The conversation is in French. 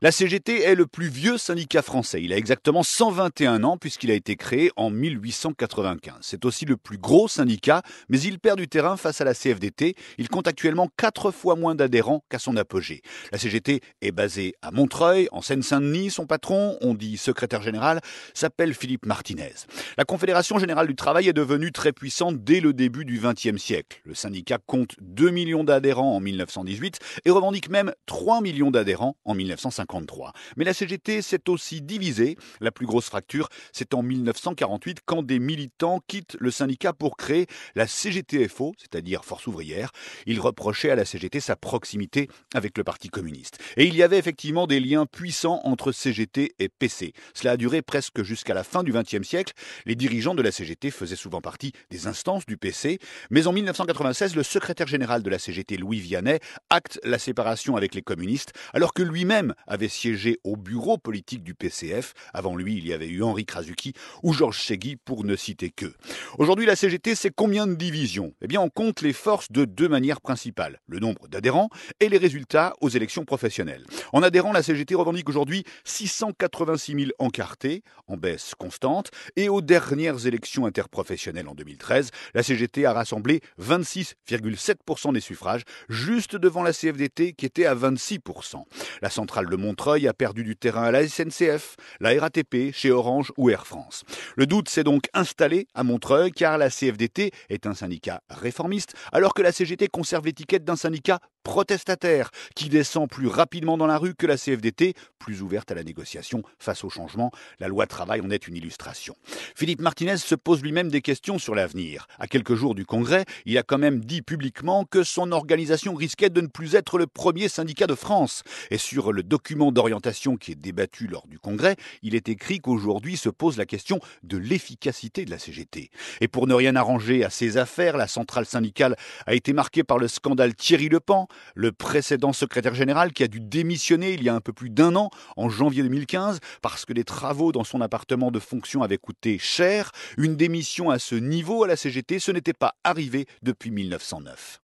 La CGT est le plus vieux syndicat français. Il a exactement 121 ans puisqu'il a été créé en 1895. C'est aussi le plus gros syndicat, mais il perd du terrain face à la CFDT. Il compte actuellement 4 fois moins d'adhérents qu'à son apogée. La CGT est basée à Montreuil, en Seine-Saint-Denis. Son patron, on dit secrétaire général, s'appelle Philippe Martinez. La Confédération générale du travail est devenue très puissante dès le début du XXe siècle. Le syndicat compte 2 millions d'adhérents en 1918 et revendique même 3 millions d'adhérents en 1950. Mais la CGT s'est aussi divisée. La plus grosse fracture, c'est en 1948 quand des militants quittent le syndicat pour créer la CGTFO, c'est-à-dire Force ouvrière. Ils reprochaient à la CGT sa proximité avec le Parti communiste. Et il y avait effectivement des liens puissants entre CGT et PC. Cela a duré presque jusqu'à la fin du XXe siècle. Les dirigeants de la CGT faisaient souvent partie des instances du PC. Mais en 1996, le secrétaire général de la CGT, Louis Vianney, acte la séparation avec les communistes, alors que lui-même avait siégé au bureau politique du PCF. Avant lui, il y avait eu Henri Krasuki ou Georges Segui, pour ne citer que. Aujourd'hui, la CGT, c'est combien de divisions Eh bien, on compte les forces de deux manières principales le nombre d'adhérents et les résultats aux élections professionnelles. En adhérents, la CGT revendique aujourd'hui 686 000 encartés, en baisse constante, et aux dernières élections interprofessionnelles en 2013, la CGT a rassemblé 26,7% des suffrages, juste devant la CFDT qui était à 26%. La centrale Le Monde Montreuil a perdu du terrain à la SNCF, la RATP, chez Orange ou Air France. Le doute s'est donc installé à Montreuil car la CFDT est un syndicat réformiste alors que la CGT conserve l'étiquette d'un syndicat protestataire, qui descend plus rapidement dans la rue que la CFDT, plus ouverte à la négociation face au changement. La loi travail en est une illustration. Philippe Martinez se pose lui-même des questions sur l'avenir. À quelques jours du Congrès, il a quand même dit publiquement que son organisation risquait de ne plus être le premier syndicat de France. Et sur le document d'orientation qui est débattu lors du Congrès, il est écrit qu'aujourd'hui se pose la question de l'efficacité de la CGT. Et pour ne rien arranger à ses affaires, la centrale syndicale a été marquée par le scandale Thierry Pen le précédent secrétaire général qui a dû démissionner il y a un peu plus d'un an, en janvier 2015, parce que les travaux dans son appartement de fonction avaient coûté cher. Une démission à ce niveau à la CGT, ce n'était pas arrivé depuis 1909.